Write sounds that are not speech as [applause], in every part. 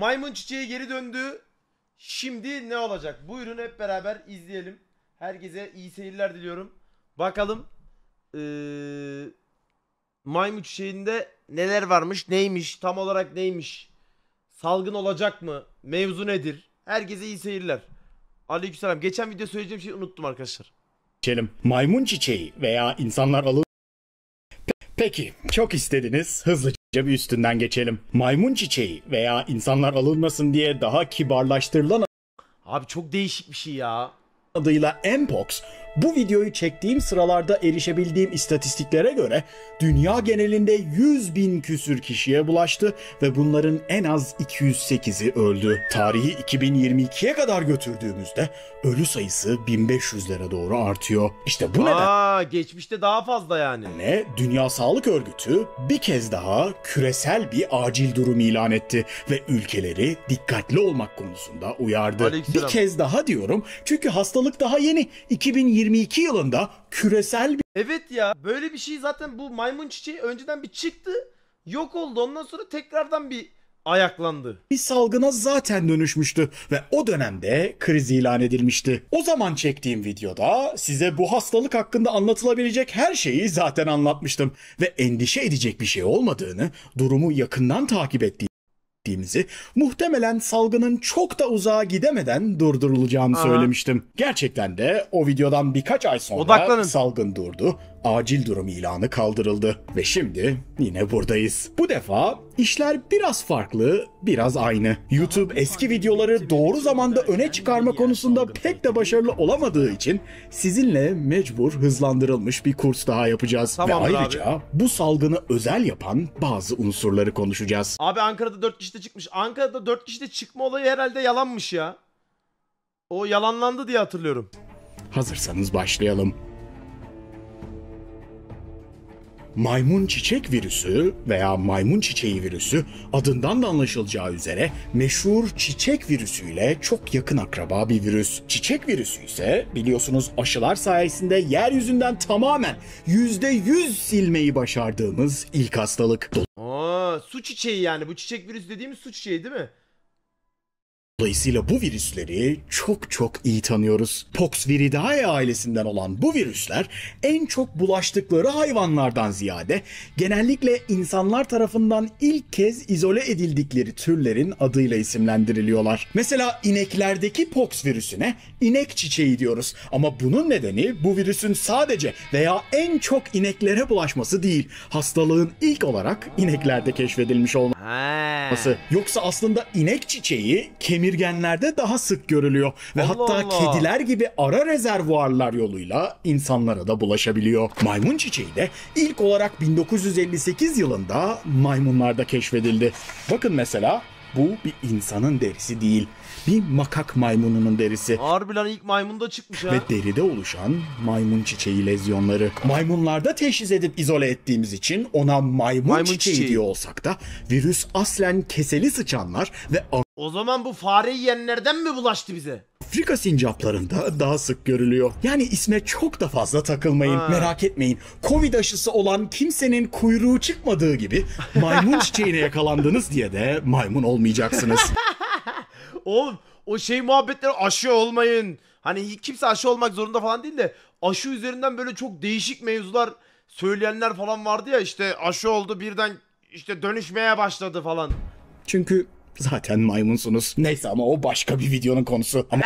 Maymun çiçeği geri döndü. Şimdi ne olacak? Buyurun hep beraber izleyelim. Herkese iyi seyirler diliyorum. Bakalım ee, maymun çiçeğinde neler varmış, neymiş, tam olarak neymiş? Salgın olacak mı? Mevzu nedir? Herkese iyi seyirler. Aleykümselam. Geçen video söyleyeceğim şeyi unuttum arkadaşlar. Çelim Maymun çiçeği veya insanlar alın. Peki, çok istediniz. hızlı bir üstünden geçelim. Maymun çiçeği veya insanlar alınmasın diye daha kibarlaştırılan Abi çok değişik bir şey ya. adıyla Mpox bu videoyu çektiğim sıralarda erişebildiğim istatistiklere göre dünya genelinde 100 bin küsür kişiye bulaştı ve bunların en az 208'i öldü. Tarihi 2022'ye kadar götürdüğümüzde ölü sayısı 1500'lere doğru artıyor. İşte bu Aa, neden... Aa, geçmişte daha fazla yani. Ne? Dünya Sağlık Örgütü bir kez daha küresel bir acil durum ilan etti ve ülkeleri dikkatli olmak konusunda uyardı. Aleyküm. Bir kez daha diyorum çünkü hastalık daha yeni. 2020 2022 yılında küresel bir... Evet ya böyle bir şey zaten bu maymun çiçeği önceden bir çıktı yok oldu ondan sonra tekrardan bir ayaklandı. Bir salgına zaten dönüşmüştü ve o dönemde kriz ilan edilmişti. O zaman çektiğim videoda size bu hastalık hakkında anlatılabilecek her şeyi zaten anlatmıştım ve endişe edecek bir şey olmadığını, durumu yakından takip ettiğim ettiğimizi, muhtemelen salgının çok da uzağa gidemeden durdurulacağını Aha. söylemiştim. Gerçekten de o videodan birkaç ay sonra Odaklanın. salgın durdu acil durum ilanı kaldırıldı ve şimdi yine buradayız. Bu defa işler biraz farklı, biraz aynı. YouTube eski videoları doğru zamanda öne çıkarma konusunda pek de başarılı olamadığı için sizinle mecbur hızlandırılmış bir kurs daha yapacağız. Tamam, ve ayrıca abi. bu salgını özel yapan bazı unsurları konuşacağız. Abi Ankara'da 4 kişi de çıkmış. Ankara'da 4 kişi de çıkma olayı herhalde yalanmış ya. O yalanlandı diye hatırlıyorum. Hazırsanız başlayalım. maymun çiçek virüsü veya maymun çiçeği virüsü adından da anlaşılacağı üzere meşhur çiçek virüsüyle çok yakın akraba bir virüs. Çiçek virüsü ise biliyorsunuz aşılar sayesinde yeryüzünden tamamen %100 silmeyi başardığımız ilk hastalık. Aa, su çiçeği yani bu çiçek virüsü dediğimiz su çiçeği değil mi? Dolayısıyla bu virüsleri çok çok iyi tanıyoruz. Poxviridae ailesinden olan bu virüsler en çok bulaştıkları hayvanlardan ziyade genellikle insanlar tarafından ilk kez izole edildikleri türlerin adıyla isimlendiriliyorlar. Mesela ineklerdeki pox virüsüne inek çiçeği diyoruz ama bunun nedeni bu virüsün sadece veya en çok ineklere bulaşması değil, hastalığın ilk olarak ineklerde keşfedilmiş olması. Yoksa aslında inek çiçeği kemik kemirgenlerde daha sık görülüyor ve Allah hatta Allah. kediler gibi ara rezervuarlar yoluyla insanlara da bulaşabiliyor. Maymun çiçeği de ilk olarak 1958 yılında maymunlarda keşfedildi. Bakın mesela bu bir insanın derisi değil. Bir makak maymununun derisi. Harbiden ilk maymunda çıkmış ha. Ve deride oluşan maymun çiçeği lezyonları. Maymunlarda teşhis edip izole ettiğimiz için ona maymun, maymun çiçeği, çiçeği diyor olsak da virüs aslen keseli sıçanlar ve o zaman bu fareyi yiyenlerden mi bulaştı bize? Afrika sincaplarında daha sık görülüyor. Yani isme çok da fazla takılmayın, ha. merak etmeyin. Covid aşısı olan kimsenin kuyruğu çıkmadığı gibi maymun çiçeğine yakalandınız diye de maymun olmayacaksınız. [laughs] Oğlum o şey muhabbetler aşı olmayın. Hani kimse aşı olmak zorunda falan değil de aşı üzerinden böyle çok değişik mevzular söyleyenler falan vardı ya işte aşı oldu birden işte dönüşmeye başladı falan. Çünkü Zaten maymunsunuz. Neyse ama o başka bir videonun konusu. Ama...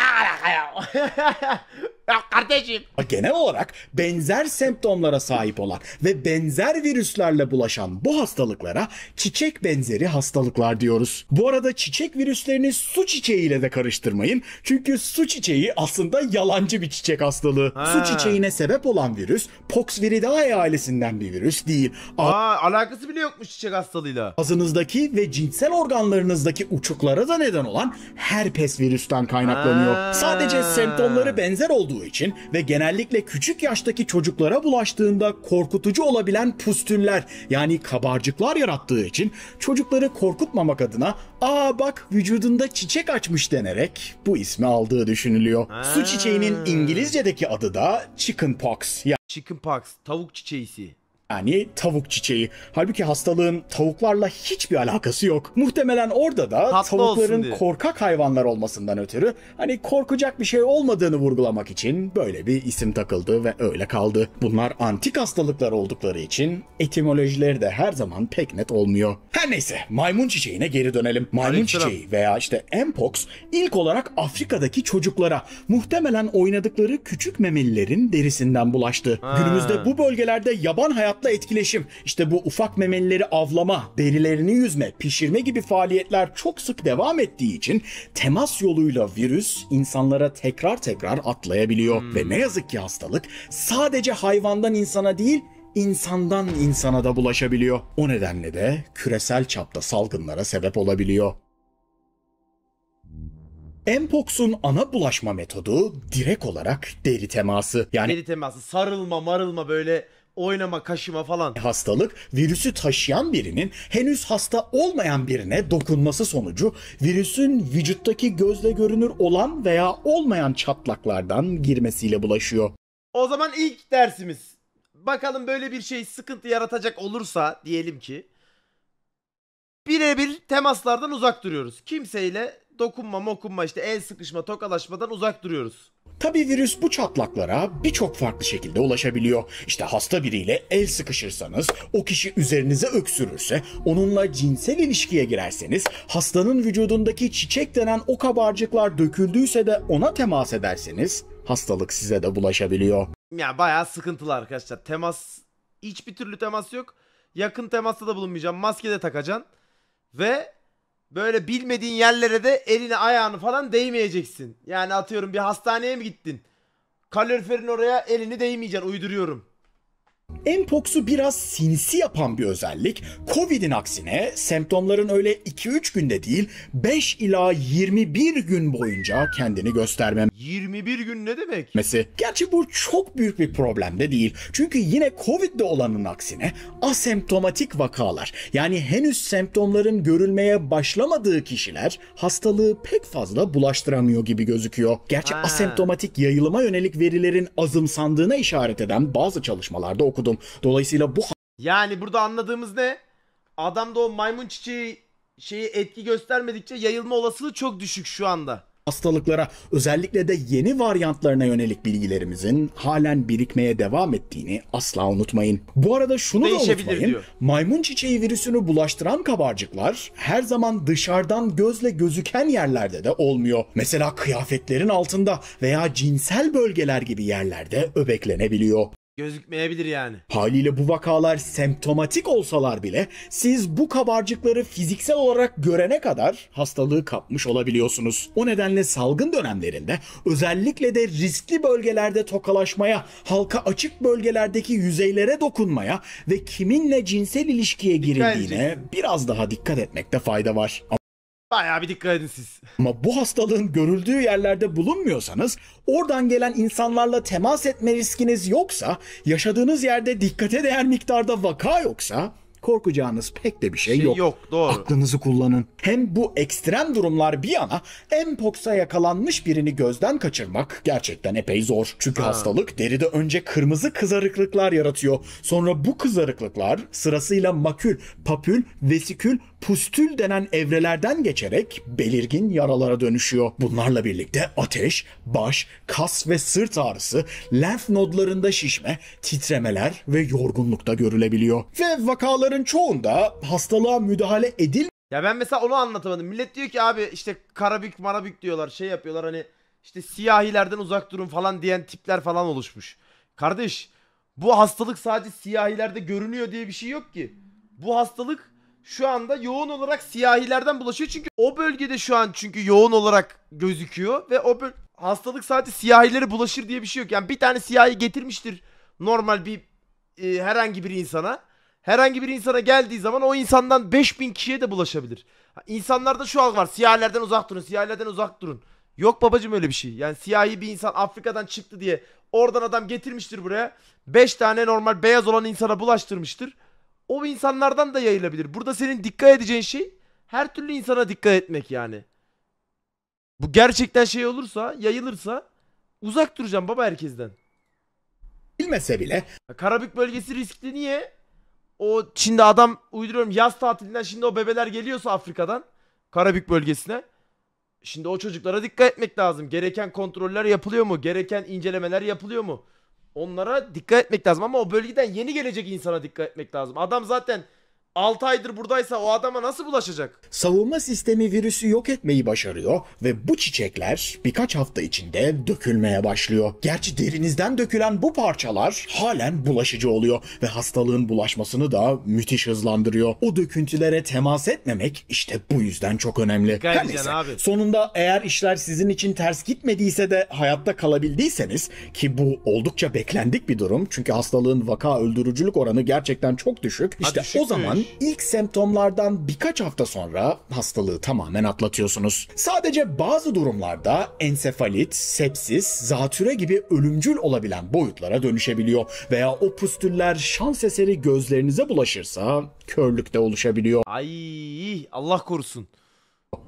[laughs] ya kardeşim. Genel olarak benzer semptomlara sahip olan ve benzer virüslerle bulaşan bu hastalıklara çiçek benzeri hastalıklar diyoruz. Bu arada çiçek virüslerini su çiçeğiyle de karıştırmayın. Çünkü su çiçeği aslında yalancı bir çiçek hastalığı. Ha. Su çiçeğine sebep olan virüs Poxviridae ailesinden bir virüs değil. Aa, alakası bile yokmuş çiçek hastalığıyla. Ağzınızdaki ve cinsel organlarınızdaki uçuklara da neden olan herpes virüsten kaynaklanıyor. Ha. Sadece semptomları benzer olduğu olduğu için ve genellikle küçük yaştaki çocuklara bulaştığında korkutucu olabilen pustüller yani kabarcıklar yarattığı için çocukları korkutmamak adına aa bak vücudunda çiçek açmış denerek bu ismi aldığı düşünülüyor. Ha. Su çiçeğinin İngilizce'deki adı da chickenpox. Yani Chickenpox, tavuk çiçeğisi. Yani tavuk çiçeği. Halbuki hastalığın tavuklarla hiçbir alakası yok. Muhtemelen orada da Tatlı tavukların korkak hayvanlar olmasından ötürü hani korkacak bir şey olmadığını vurgulamak için böyle bir isim takıldı ve öyle kaldı. Bunlar antik hastalıklar oldukları için etimolojileri de her zaman pek net olmuyor. Her neyse maymun çiçeğine geri dönelim. Maymun Aleyküm. çiçeği veya işte Empox ilk olarak Afrika'daki çocuklara muhtemelen oynadıkları küçük memelilerin derisinden bulaştı. Ha. Günümüzde bu bölgelerde yaban hayat Tabiatla etkileşim, işte bu ufak memelileri avlama, derilerini yüzme, pişirme gibi faaliyetler çok sık devam ettiği için temas yoluyla virüs insanlara tekrar tekrar atlayabiliyor. Hmm. Ve ne yazık ki hastalık sadece hayvandan insana değil, insandan insana da bulaşabiliyor. O nedenle de küresel çapta salgınlara sebep olabiliyor. Mpox'un ana bulaşma metodu direkt olarak deri teması. Yani deri teması, sarılma, marılma böyle oynama, kaşıma falan. Hastalık virüsü taşıyan birinin henüz hasta olmayan birine dokunması sonucu virüsün vücuttaki gözle görünür olan veya olmayan çatlaklardan girmesiyle bulaşıyor. O zaman ilk dersimiz. Bakalım böyle bir şey sıkıntı yaratacak olursa diyelim ki birebir temaslardan uzak duruyoruz. Kimseyle dokunma, mokunma işte el sıkışma, tokalaşmadan uzak duruyoruz. Tabi virüs bu çatlaklara birçok farklı şekilde ulaşabiliyor. İşte hasta biriyle el sıkışırsanız, o kişi üzerinize öksürürse, onunla cinsel ilişkiye girerseniz, hastanın vücudundaki çiçek denen o kabarcıklar döküldüyse de ona temas ederseniz hastalık size de bulaşabiliyor. Ya bayağı sıkıntılı arkadaşlar. Temas hiçbir türlü temas yok. Yakın temasta da bulunmayacağım. Maske de takacaksın. Ve Böyle bilmediğin yerlere de elini ayağını falan değmeyeceksin. Yani atıyorum bir hastaneye mi gittin? Kaloriferin oraya elini değmeyeceksin uyduruyorum. Mpox'u biraz sinsi yapan bir özellik, Covid'in aksine semptomların öyle 2-3 günde değil 5 ila 21 gün boyunca kendini göstermem. 21 gün ne demek? Mesi. Gerçi bu çok büyük bir problem de değil. Çünkü yine Covid'de olanın aksine asemptomatik vakalar yani henüz semptomların görülmeye başlamadığı kişiler hastalığı pek fazla bulaştıramıyor gibi gözüküyor. Gerçi ha. asemptomatik yayılıma yönelik verilerin azımsandığına işaret eden bazı çalışmalarda okudum. Dolayısıyla bu Yani burada anladığımız ne? Adamda o maymun çiçeği şeyi etki göstermedikçe yayılma olasılığı çok düşük şu anda hastalıklara özellikle de yeni varyantlarına yönelik bilgilerimizin halen birikmeye devam ettiğini asla unutmayın. Bu arada şunu da unutmayın. Diyor. Maymun çiçeği virüsünü bulaştıran kabarcıklar her zaman dışarıdan gözle gözüken yerlerde de olmuyor. Mesela kıyafetlerin altında veya cinsel bölgeler gibi yerlerde öbeklenebiliyor. Gözükmeyebilir yani. Haliyle bu vakalar semptomatik olsalar bile siz bu kabarcıkları fiziksel olarak görene kadar hastalığı kapmış olabiliyorsunuz. O nedenle salgın dönemlerinde özellikle de riskli bölgelerde tokalaşmaya, halka açık bölgelerdeki yüzeylere dokunmaya ve kiminle cinsel ilişkiye girildiğine biraz daha dikkat etmekte fayda var. Bayağı bir dikkat edin siz. Ama bu hastalığın görüldüğü yerlerde bulunmuyorsanız, oradan gelen insanlarla temas etme riskiniz yoksa, yaşadığınız yerde dikkate değer miktarda vaka yoksa, korkacağınız pek de bir şey, şey yok. yok doğru. Aklınızı kullanın. Hem bu ekstrem durumlar bir yana mpox'a yakalanmış birini gözden kaçırmak gerçekten epey zor. Çünkü ha. hastalık deride önce kırmızı kızarıklıklar yaratıyor. Sonra bu kızarıklıklar sırasıyla makül, papül, vesikül, pustül denen evrelerden geçerek belirgin yaralara dönüşüyor. Bunlarla birlikte ateş, baş, kas ve sırt ağrısı, lenf nodlarında şişme, titremeler ve yorgunluk da görülebiliyor. Ve vakaların çoğunda hastalığa müdahale edil ya ben mesela onu anlatamadım. Millet diyor ki abi işte karabük marabük diyorlar şey yapıyorlar hani işte siyahilerden uzak durun falan diyen tipler falan oluşmuş. Kardeş bu hastalık sadece siyahilerde görünüyor diye bir şey yok ki. Bu hastalık şu anda yoğun olarak siyahilerden bulaşıyor. Çünkü o bölgede şu an çünkü yoğun olarak gözüküyor ve o böl- hastalık sadece siyahilere bulaşır diye bir şey yok. Yani bir tane siyahi getirmiştir normal bir e, herhangi bir insana. Herhangi bir insana geldiği zaman o insandan 5000 kişiye de bulaşabilir. İnsanlarda şu algı var. Siyahilerden uzak durun, siyahilerden uzak durun. Yok babacım öyle bir şey. Yani siyahi bir insan Afrika'dan çıktı diye oradan adam getirmiştir buraya. 5 tane normal beyaz olan insana bulaştırmıştır o insanlardan da yayılabilir. Burada senin dikkat edeceğin şey her türlü insana dikkat etmek yani. Bu gerçekten şey olursa, yayılırsa uzak duracağım baba herkesten. Bilmese bile. Karabük bölgesi riskli niye? O Çin'de adam uyduruyorum yaz tatilinden şimdi o bebeler geliyorsa Afrika'dan Karabük bölgesine. Şimdi o çocuklara dikkat etmek lazım. Gereken kontroller yapılıyor mu? Gereken incelemeler yapılıyor mu? Onlara dikkat etmek lazım ama o bölgeden yeni gelecek insana dikkat etmek lazım. Adam zaten 6 aydır buradaysa o adama nasıl bulaşacak? Savunma sistemi virüsü yok etmeyi başarıyor ve bu çiçekler birkaç hafta içinde dökülmeye başlıyor. Gerçi derinizden dökülen bu parçalar halen bulaşıcı oluyor ve hastalığın bulaşmasını da müthiş hızlandırıyor. O döküntülere temas etmemek işte bu yüzden çok önemli. Dikkat Her neyse, abi. sonunda eğer işler sizin için ters gitmediyse de hayatta kalabildiyseniz ki bu oldukça beklendik bir durum çünkü hastalığın vaka öldürücülük oranı gerçekten çok düşük. İşte düşük o zaman ancak ilk semptomlardan birkaç hafta sonra hastalığı tamamen atlatıyorsunuz. Sadece bazı durumlarda ensefalit, sepsis, zatüre gibi ölümcül olabilen boyutlara dönüşebiliyor veya o püstüller şans eseri gözlerinize bulaşırsa körlükte oluşabiliyor. Ay Allah korusun.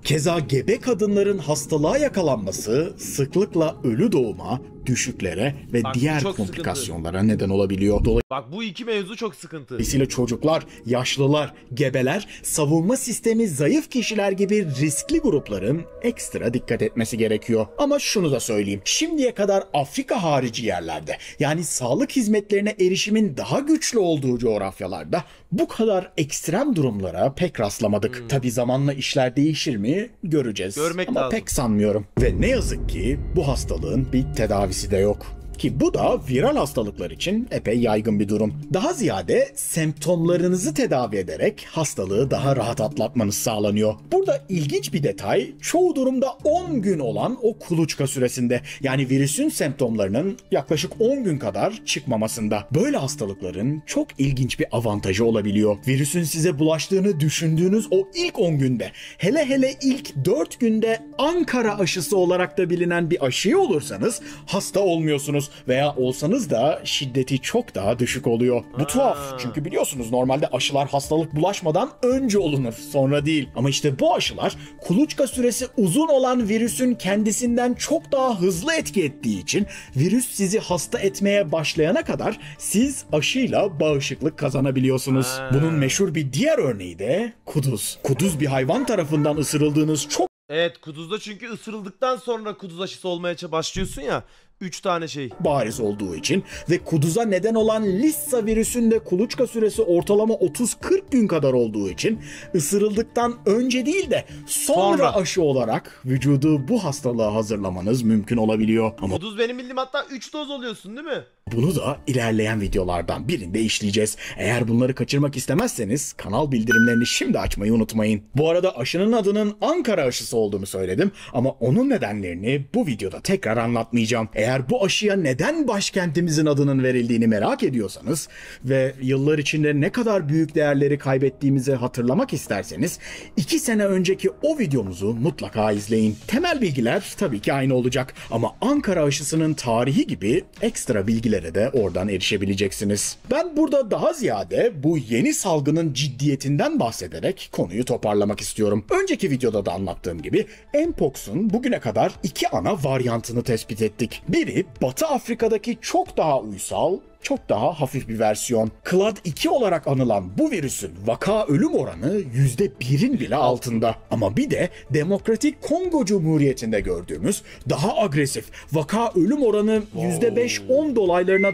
Keza gebe kadınların hastalığa yakalanması sıklıkla ölü doğuma düşüklere ve Bak, diğer komplikasyonlara sıkıntı. neden olabiliyor. Dolayısıyla Bak bu iki mevzu çok sıkıntı. Dolayısıyla çocuklar, yaşlılar, gebeler, savunma sistemi zayıf kişiler gibi riskli grupların ekstra dikkat etmesi gerekiyor. Ama şunu da söyleyeyim. Şimdiye kadar Afrika harici yerlerde yani sağlık hizmetlerine erişimin daha güçlü olduğu coğrafyalarda bu kadar ekstrem durumlara pek rastlamadık. Hmm. Tabi zamanla işler değişir mi göreceğiz. Görmek Ama lazım. pek sanmıyorum. Ve ne yazık ki bu hastalığın bir tedavisi Abisi de yok. Ki bu da viral hastalıklar için epey yaygın bir durum. Daha ziyade semptomlarınızı tedavi ederek hastalığı daha rahat atlatmanız sağlanıyor. Burada ilginç bir detay çoğu durumda 10 gün olan o kuluçka süresinde yani virüsün semptomlarının yaklaşık 10 gün kadar çıkmamasında. Böyle hastalıkların çok ilginç bir avantajı olabiliyor. Virüsün size bulaştığını düşündüğünüz o ilk 10 günde hele hele ilk 4 günde Ankara aşısı olarak da bilinen bir aşıyı olursanız hasta olmuyorsunuz olmuyorsunuz veya olsanız da şiddeti çok daha düşük oluyor. Bu tuhaf çünkü biliyorsunuz normalde aşılar hastalık bulaşmadan önce olunur sonra değil. Ama işte bu aşılar kuluçka süresi uzun olan virüsün kendisinden çok daha hızlı etki ettiği için virüs sizi hasta etmeye başlayana kadar siz aşıyla bağışıklık kazanabiliyorsunuz. Bunun meşhur bir diğer örneği de kuduz. Kuduz bir hayvan tarafından ısırıldığınız çok Evet kuduzda çünkü ısırıldıktan sonra kuduz aşısı olmaya başlıyorsun ya. 3 tane şey. Bariz olduğu için ve kuduza neden olan Lissa virüsünde kuluçka süresi ortalama 30-40 gün kadar olduğu için ısırıldıktan önce değil de sonra, sonra. aşı olarak vücudu bu hastalığa hazırlamanız mümkün olabiliyor. Ama... Kuduz benim bildiğim hatta 3 doz oluyorsun değil mi? Bunu da ilerleyen videolardan birinde işleyeceğiz. Eğer bunları kaçırmak istemezseniz kanal bildirimlerini şimdi açmayı unutmayın. Bu arada aşının adının Ankara aşısı olduğunu söyledim ama onun nedenlerini bu videoda tekrar anlatmayacağım. Eğer bu aşıya neden başkentimizin adının verildiğini merak ediyorsanız ve yıllar içinde ne kadar büyük değerleri kaybettiğimizi hatırlamak isterseniz iki sene önceki o videomuzu mutlaka izleyin. Temel bilgiler tabii ki aynı olacak ama Ankara aşısının tarihi gibi ekstra bilgilere de oradan erişebileceksiniz. Ben burada daha ziyade bu yeni salgının ciddiyetinden bahsederek konuyu toparlamak istiyorum. Önceki videoda da anlattığım gibi Mpox'un bugüne kadar iki ana varyantını tespit ettik. Biri Batı Afrika'daki çok daha uysal, çok daha hafif bir versiyon. Clade 2 olarak anılan bu virüsün vaka ölüm oranı %1'in bile altında. Ama bir de Demokratik Kongo Cumhuriyeti'nde gördüğümüz daha agresif vaka ölüm oranı %5-10 dolaylarına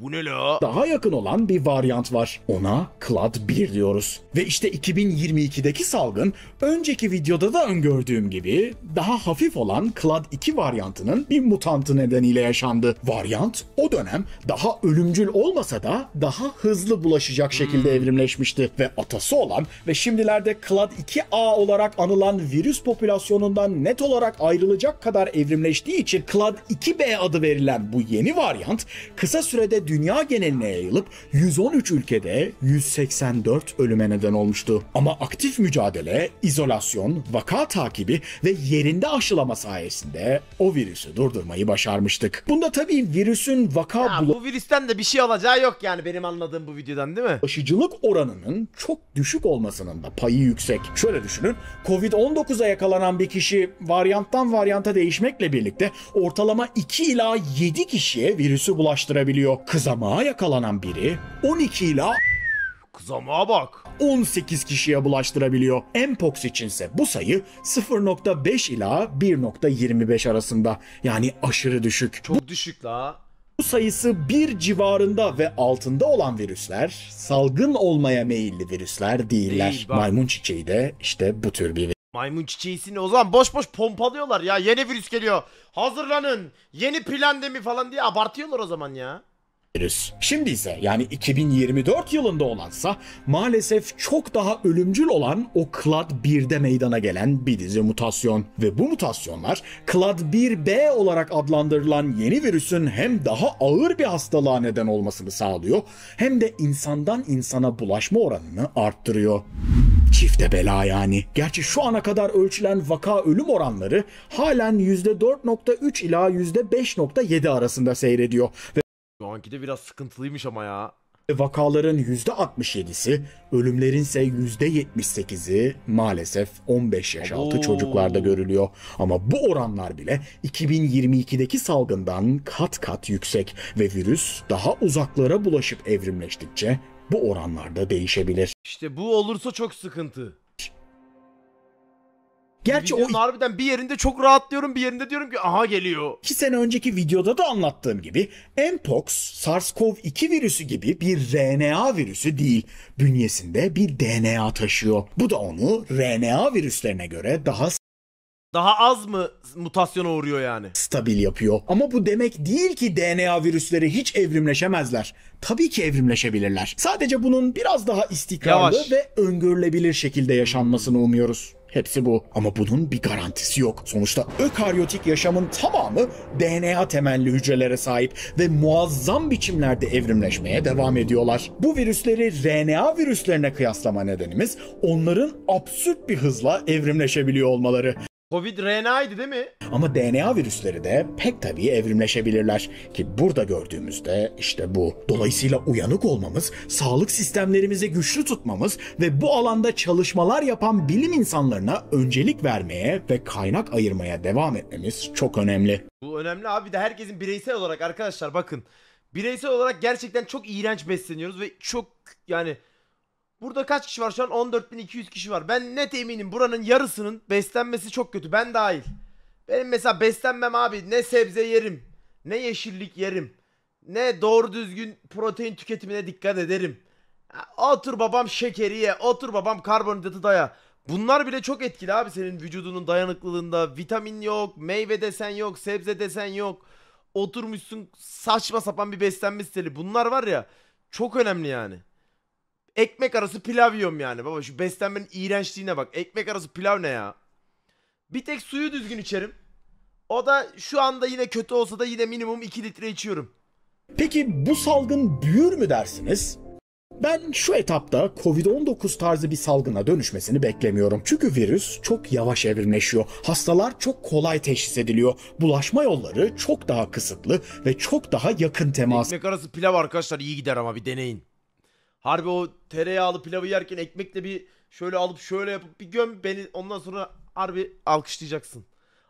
bu ne la? Daha yakın olan bir varyant var. Ona Clad 1 diyoruz. Ve işte 2022'deki salgın önceki videoda da öngördüğüm gibi daha hafif olan Clad 2 varyantının bir mutantı nedeniyle yaşandı. Varyant o dönem daha ölümcül olmasa da daha hızlı bulaşacak şekilde hmm. evrimleşmişti ve atası olan ve şimdilerde Clad 2A olarak anılan virüs popülasyonundan net olarak ayrılacak kadar evrimleştiği için Clad 2B adı verilen bu yeni varyant kısa sürede dünya geneline yayılıp 113 ülkede 184 ölüme neden olmuştu. Ama aktif mücadele, izolasyon, vaka takibi ve yerinde aşılama sayesinde o virüsü durdurmayı başarmıştık. Bunda tabii virüsün vaka ya, bu virüsten de bir şey alacağı yok yani benim anladığım bu videodan değil mi? Aşıcılık oranının çok düşük olmasının da payı yüksek. Şöyle düşünün. Covid-19'a yakalanan bir kişi varyanttan varyanta değişmekle birlikte ortalama 2 ila 7 kişiye virüsü bulaştırabiliyor. Kızamağa yakalanan biri 12 ila Kızamağa bak. 18 kişiye bulaştırabiliyor. Mpox içinse bu sayı 0.5 ila 1.25 arasında. Yani aşırı düşük. Çok düşük la. Bu sayısı 1 civarında ve altında olan virüsler salgın olmaya meyilli virüsler değiller. Değil, Maymun çiçeği de işte bu tür bir virüs. Maymun çiçeğisini o zaman boş boş pompalıyorlar ya yeni virüs geliyor. Hazırlanın yeni plan mi falan diye abartıyorlar o zaman ya virüs. Şimdi ise yani 2024 yılında olansa maalesef çok daha ölümcül olan o Clad 1'de meydana gelen bir dizi mutasyon. Ve bu mutasyonlar Clad 1B olarak adlandırılan yeni virüsün hem daha ağır bir hastalığa neden olmasını sağlıyor hem de insandan insana bulaşma oranını arttırıyor. Çifte bela yani. Gerçi şu ana kadar ölçülen vaka ölüm oranları halen %4.3 ila %5.7 arasında seyrediyor. Ve şu anki de biraz sıkıntılıymış ama ya. E, vakaların %67'si, ölümlerin ise %78'i maalesef 15 yaş altı Oo. çocuklarda görülüyor. Ama bu oranlar bile 2022'deki salgından kat kat yüksek ve virüs daha uzaklara bulaşıp evrimleştikçe bu oranlarda değişebilir. İşte bu olursa çok sıkıntı. Gerçi Videonun o... harbiden bir yerinde çok rahatlıyorum bir yerinde diyorum ki aha geliyor. 2 sene önceki videoda da anlattığım gibi Mpox, SARS-CoV-2 virüsü gibi bir RNA virüsü değil. Bünyesinde bir DNA taşıyor. Bu da onu RNA virüslerine göre daha daha az mı mutasyona uğruyor yani? Stabil yapıyor. Ama bu demek değil ki DNA virüsleri hiç evrimleşemezler. Tabii ki evrimleşebilirler. Sadece bunun biraz daha istikrarlı Yavaş. ve öngörülebilir şekilde yaşanmasını umuyoruz. Hepsi bu. Ama bunun bir garantisi yok. Sonuçta ökaryotik yaşamın tamamı DNA temelli hücrelere sahip ve muazzam biçimlerde evrimleşmeye devam ediyorlar. Bu virüsleri RNA virüslerine kıyaslama nedenimiz onların absürt bir hızla evrimleşebiliyor olmaları. Covid RNA'ydı değil mi? Ama DNA virüsleri de pek tabii evrimleşebilirler ki burada gördüğümüzde işte bu. Dolayısıyla uyanık olmamız, sağlık sistemlerimizi güçlü tutmamız ve bu alanda çalışmalar yapan bilim insanlarına öncelik vermeye ve kaynak ayırmaya devam etmemiz çok önemli. Bu önemli abi de herkesin bireysel olarak arkadaşlar bakın. Bireysel olarak gerçekten çok iğrenç besleniyoruz ve çok yani Burada kaç kişi var şu an? 14.200 kişi var. Ben net eminim buranın yarısının beslenmesi çok kötü. Ben dahil. Benim mesela beslenmem abi ne sebze yerim, ne yeşillik yerim, ne doğru düzgün protein tüketimine dikkat ederim. Otur babam şekeri ye, otur babam karbonhidratı daya. Bunlar bile çok etkili abi senin vücudunun dayanıklılığında. Vitamin yok, meyve desen yok, sebze desen yok. Oturmuşsun saçma sapan bir beslenme stili. Bunlar var ya çok önemli yani. Ekmek arası pilav yiyorum yani baba şu beslenmenin iğrençliğine bak. Ekmek arası pilav ne ya? Bir tek suyu düzgün içerim. O da şu anda yine kötü olsa da yine minimum 2 litre içiyorum. Peki bu salgın büyür mü dersiniz? Ben şu etapta Covid-19 tarzı bir salgına dönüşmesini beklemiyorum. Çünkü virüs çok yavaş evrimleşiyor. Hastalar çok kolay teşhis ediliyor. Bulaşma yolları çok daha kısıtlı ve çok daha yakın temas. Ekmek arası pilav arkadaşlar iyi gider ama bir deneyin. Harbi o tereyağlı pilavı yerken ekmekle bir şöyle alıp şöyle yapıp bir göm beni ondan sonra harbi alkışlayacaksın.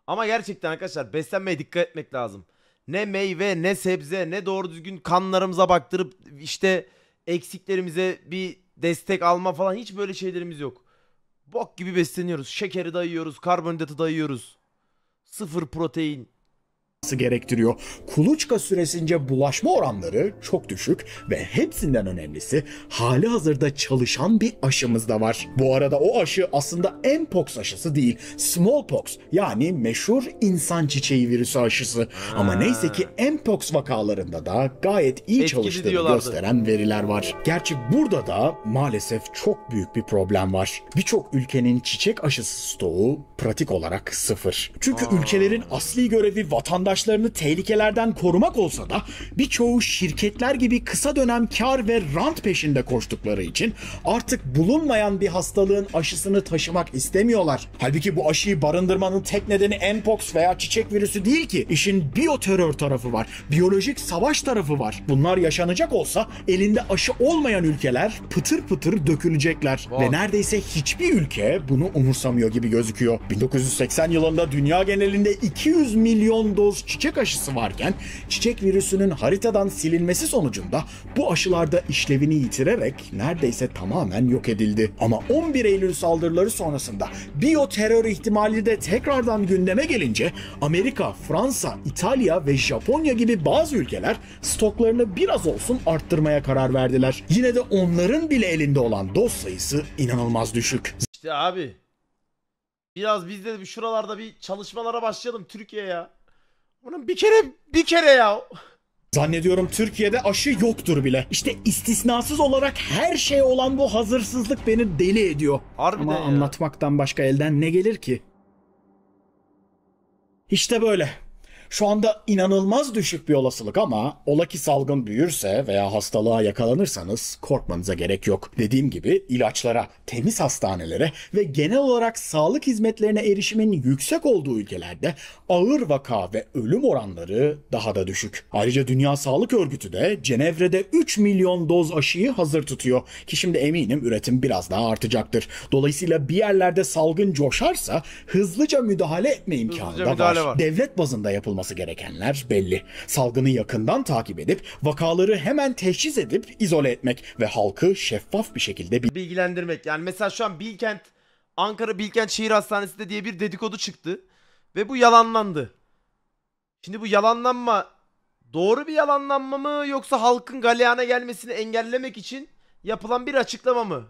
Ama gerçekten arkadaşlar beslenmeye dikkat etmek lazım. Ne meyve ne sebze ne doğru düzgün kanlarımıza baktırıp işte eksiklerimize bir destek alma falan hiç böyle şeylerimiz yok. Bok gibi besleniyoruz. Şekeri dayıyoruz, karbonhidratı dayıyoruz. Sıfır protein gerektiriyor. Kuluçka süresince bulaşma oranları çok düşük ve hepsinden önemlisi hali hazırda çalışan bir aşımız da var. Bu arada o aşı aslında mpox aşısı değil, smallpox yani meşhur insan çiçeği virüsü aşısı. Ama neyse ki mpox vakalarında da gayet iyi Etkili çalıştığını diyorlardı. gösteren veriler var. Gerçi burada da maalesef çok büyük bir problem var. Birçok ülkenin çiçek aşısı stoğu pratik olarak sıfır. Çünkü ha. ülkelerin asli görevi vatandaş vatandaşlarını tehlikelerden korumak olsa da birçoğu şirketler gibi kısa dönem kar ve rant peşinde koştukları için artık bulunmayan bir hastalığın aşısını taşımak istemiyorlar. Halbuki bu aşıyı barındırmanın tek nedeni Mpox veya çiçek virüsü değil ki. İşin biyoterör tarafı var. Biyolojik savaş tarafı var. Bunlar yaşanacak olsa elinde aşı olmayan ülkeler pıtır pıtır dökülecekler. Wow. Ve neredeyse hiçbir ülke bunu umursamıyor gibi gözüküyor. 1980 yılında dünya genelinde 200 milyon doz çiçek aşısı varken çiçek virüsünün haritadan silinmesi sonucunda bu aşılarda işlevini yitirerek neredeyse tamamen yok edildi. Ama 11 Eylül saldırıları sonrasında biyoterör ihtimali de tekrardan gündeme gelince Amerika, Fransa, İtalya ve Japonya gibi bazı ülkeler stoklarını biraz olsun arttırmaya karar verdiler. Yine de onların bile elinde olan doz sayısı inanılmaz düşük. İşte abi biraz biz de şuralarda bir çalışmalara başlayalım Türkiye ya. Bunun bir kere bir kere ya. Zannediyorum Türkiye'de aşı yoktur bile. İşte istisnasız olarak her şey olan bu hazırsızlık beni deli ediyor. Harbiden Ama ya. anlatmaktan başka elden ne gelir ki? İşte böyle. Şu anda inanılmaz düşük bir olasılık ama ola ki salgın büyürse veya hastalığa yakalanırsanız korkmanıza gerek yok. Dediğim gibi ilaçlara, temiz hastanelere ve genel olarak sağlık hizmetlerine erişimin yüksek olduğu ülkelerde ağır vaka ve ölüm oranları daha da düşük. Ayrıca Dünya Sağlık Örgütü de Cenevre'de 3 milyon doz aşıyı hazır tutuyor ki şimdi eminim üretim biraz daha artacaktır. Dolayısıyla bir yerlerde salgın coşarsa hızlıca müdahale etme imkanı hızlıca da var. var. Devlet bazında yapılmalı yapılması gerekenler belli. Salgını yakından takip edip vakaları hemen teşhis edip izole etmek ve halkı şeffaf bir şekilde bilgilendirmek. Yani mesela şu an Bilkent Ankara Bilkent Şehir Hastanesi'de diye bir dedikodu çıktı ve bu yalanlandı. Şimdi bu yalanlanma doğru bir yalanlanma mı yoksa halkın galeyana gelmesini engellemek için yapılan bir açıklama mı?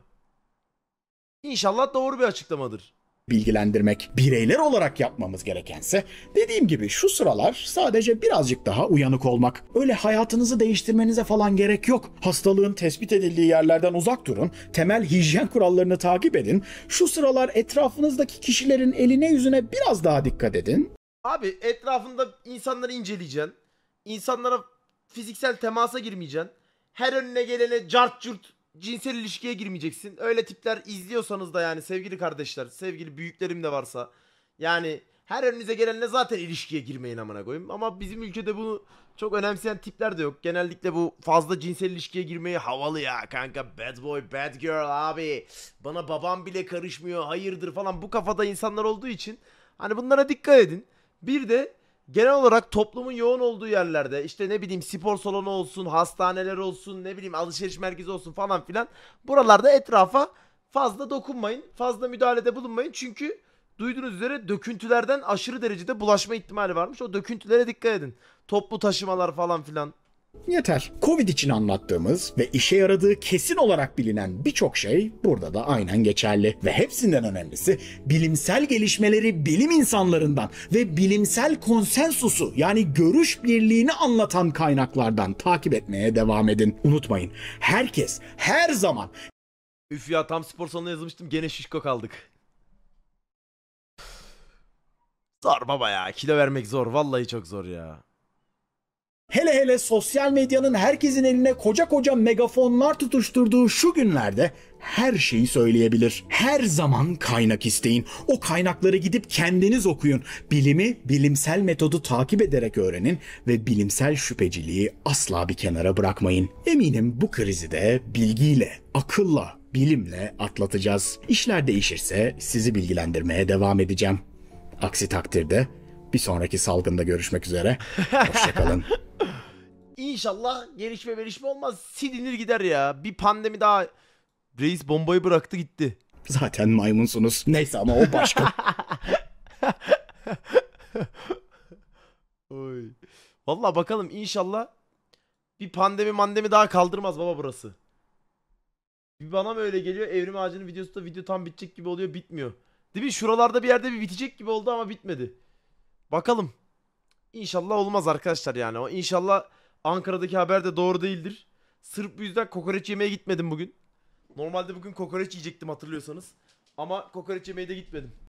İnşallah doğru bir açıklamadır bilgilendirmek bireyler olarak yapmamız gerekense dediğim gibi şu sıralar sadece birazcık daha uyanık olmak. Öyle hayatınızı değiştirmenize falan gerek yok. Hastalığın tespit edildiği yerlerden uzak durun. Temel hijyen kurallarını takip edin. Şu sıralar etrafınızdaki kişilerin eline yüzüne biraz daha dikkat edin. Abi etrafında insanları inceleyeceksin. insanlara fiziksel temasa girmeyeceksin. Her önüne gelene cart curt cinsel ilişkiye girmeyeceksin. Öyle tipler izliyorsanız da yani sevgili kardeşler, sevgili büyüklerim de varsa. Yani her önünüze gelenle zaten ilişkiye girmeyin amına koyayım. Ama bizim ülkede bunu çok önemseyen tipler de yok. Genellikle bu fazla cinsel ilişkiye girmeyi havalı ya kanka bad boy bad girl abi. Bana babam bile karışmıyor hayırdır falan bu kafada insanlar olduğu için. Hani bunlara dikkat edin. Bir de genel olarak toplumun yoğun olduğu yerlerde işte ne bileyim spor salonu olsun, hastaneler olsun, ne bileyim alışveriş merkezi olsun falan filan buralarda etrafa fazla dokunmayın, fazla müdahalede bulunmayın çünkü duyduğunuz üzere döküntülerden aşırı derecede bulaşma ihtimali varmış. O döküntülere dikkat edin. Toplu taşımalar falan filan yeter. Covid için anlattığımız ve işe yaradığı kesin olarak bilinen birçok şey burada da aynen geçerli. Ve hepsinden önemlisi bilimsel gelişmeleri bilim insanlarından ve bilimsel konsensusu yani görüş birliğini anlatan kaynaklardan takip etmeye devam edin. Unutmayın herkes her zaman Üf ya tam spor salonu yazmıştım gene şişko kaldık. Zor baba ya kilo vermek zor vallahi çok zor ya. Hele hele sosyal medyanın herkesin eline koca koca megafonlar tutuşturduğu şu günlerde her şeyi söyleyebilir. Her zaman kaynak isteyin. O kaynakları gidip kendiniz okuyun. Bilimi bilimsel metodu takip ederek öğrenin ve bilimsel şüpheciliği asla bir kenara bırakmayın. Eminim bu krizi de bilgiyle, akılla, bilimle atlatacağız. İşler değişirse sizi bilgilendirmeye devam edeceğim. Aksi takdirde bir sonraki salgında görüşmek üzere. [laughs] Hoşçakalın. İnşallah gelişme gelişme olmaz. Silinir gider ya. Bir pandemi daha. Reis bombayı bıraktı gitti. Zaten maymunsunuz. Neyse ama o başka. [laughs] Oy. Vallahi bakalım inşallah bir pandemi mandemi daha kaldırmaz baba burası. Bir bana mı öyle geliyor? Evrim Ağacı'nın videosu da video tam bitecek gibi oluyor bitmiyor. Değil mi? Şuralarda bir yerde bir bitecek gibi oldu ama bitmedi. Bakalım. İnşallah olmaz arkadaşlar yani. O inşallah Ankara'daki haber de doğru değildir. Sırf bu yüzden kokoreç yemeye gitmedim bugün. Normalde bugün kokoreç yiyecektim hatırlıyorsanız. Ama kokoreç yemeye de gitmedim.